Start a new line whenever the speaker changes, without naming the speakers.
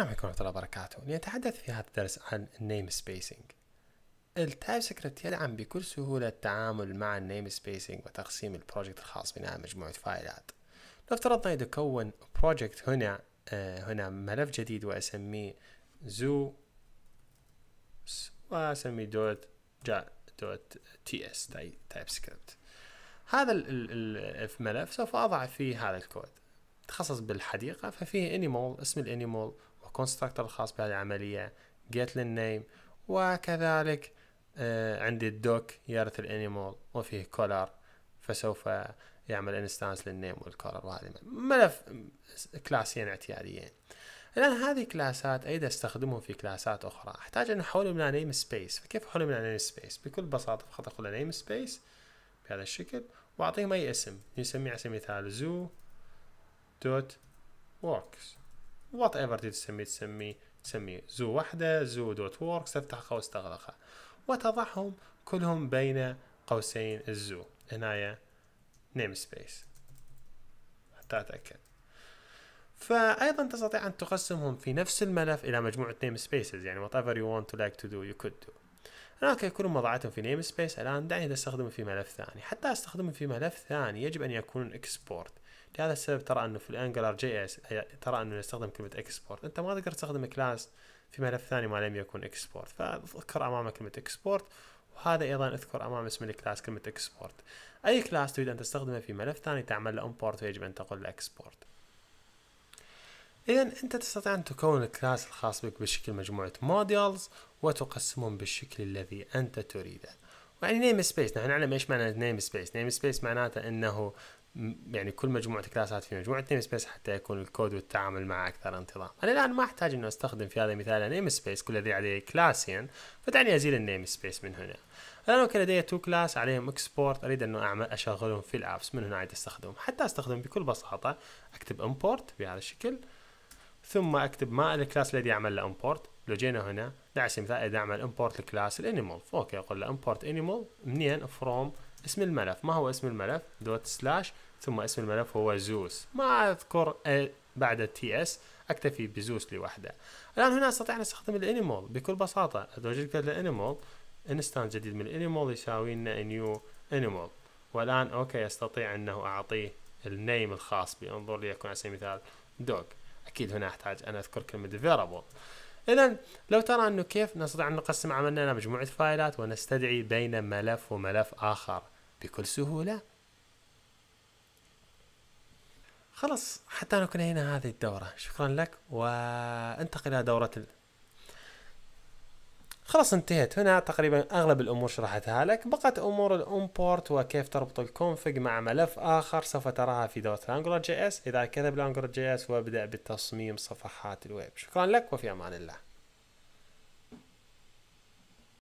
نعم، عليكم ورحمة الله وبركاته لنتحدث في هذا الدرس عن النيم سبيسينج التايب سكريبت يدعم بكل سهولة التعامل مع النيم سبيسينج وتقسيم البروجكت الخاص بنا مجموعة فايلات لو افترضنا يتكون بروجكت هنا آه، هنا ملف جديد وأسميه زو وأسميه دوت جا دوت تي اس تايب سكريبت هذا الملف سوف أضع فيه هذا الكود تخصص بالحديقة ففيه انيمول اسم الانيمول وكونستراكتور الخاص بهذه العملية get للنيم وكذلك آه عندي الدوك يرث الانيمول وفيه كولر فسوف يعمل انستانس للنيم والكولر وهذه ملف كلاسين اعتياديين الان هذه كلاسات اريد استخدمهم في كلاسات اخرى احتاج ان احولهم الى نيم سبيس فكيف احولهم الى نيم سبيس بكل بساطه فقط اقول له نيم سبيس بهذا الشكل واعطيهم اي اسم نسميه على سبيل المثال زو دوت works وات ايفر تسمي تسمي تسمي زو واحدة زو دوت works تفتح قوس تغلقها وتضعهم كلهم بين قوسين الزو هنايا نيم سبيس حتى أتأكد فأيضا تستطيع أن تقسمهم في نفس الملف إلى مجموعة نيم سبيسز يعني whatever you want to like to do you could do دو أوكي كلهم وضعتهم في نيم سبيس الآن دعني أستخدمه في ملف ثاني حتى أستخدمه في ملف ثاني يجب أن يكون إكسبورت لهذا السبب ترى انه في الانجلر جي اس ترى انه يستخدم كلمه اكسبورت انت ما تقدر تستخدم كلاس في ملف ثاني ما لم يكن اكسبورت فاذكر امامك كلمه اكسبورت وهذا ايضا اذكر امام اسم الكلاس كلمه اكسبورت اي كلاس تريد ان تستخدمه في ملف ثاني تعمل له امبورت ويجب ان تقول له اكسبورت إذا أنت تستطيع أن تكون الكلاس الخاص بك بشكل مجموعة موديلز وتقسمهم بالشكل الذي أنت تريده يعني نيم سبيس نحن نعلم ايش معنى نيم سبيس نيم سبيس معناته انه يعني كل مجموعة كلاسات في مجموعة نيم سبيس حتى يكون الكود والتعامل معه أكثر انتظام أنا الآن ما أحتاج أنه أستخدم في هذا المثال نيم سبيس كل الذي عليه كلاسين يعني، فدعني أزيل النيم سبيس من هنا الآن كان لدي تو كلاس عليهم اكسبورت أريد أنه أعمل أشغلهم في الأبس من هنا عاد أستخدمهم حتى أستخدم بكل بساطة أكتب امبورت بهذا الشكل ثم أكتب ما الكلاس الذي أعمل له امبورت لو جينا هنا سبيل مثال اذا اعمل امبورت الكلاس الانيمال اوكي اقول له امبورت انيمال منين فروم اسم الملف ما هو اسم الملف دوت سلاش ثم اسم الملف هو زوس ما اذكر بعد التي اس اكتفي بزوس لوحده الان هنا استطيع ان استخدم الانيمال بكل بساطه جيت قلت الانيمال انستانس جديد من الانيمال يساوي لنا نيو انيمال والان اوكي استطيع انه اعطيه النيم الخاص بي انظر ليكون على سبيل المثال دوغ اكيد هنا احتاج ان اذكر كلمه فيرابل اذا لو ترى انه كيف نستطيع ان نقسم عملنا الى مجموعه فايلات ونستدعي بين ملف وملف اخر بكل سهوله خلاص حتى نكون هنا هذه الدوره شكرا لك وانتقل الى دوره خلاص انتهيت هنا تقريبا اغلب الامور شرحتها لك بقت امور الامبورت وكيف تربط الكونفج مع ملف اخر سوف تراها في دوت لانجولار جي اس اذا كذا بالانجولار جي اس وابدا بتصميم صفحات الويب شكرا لك وفي امان الله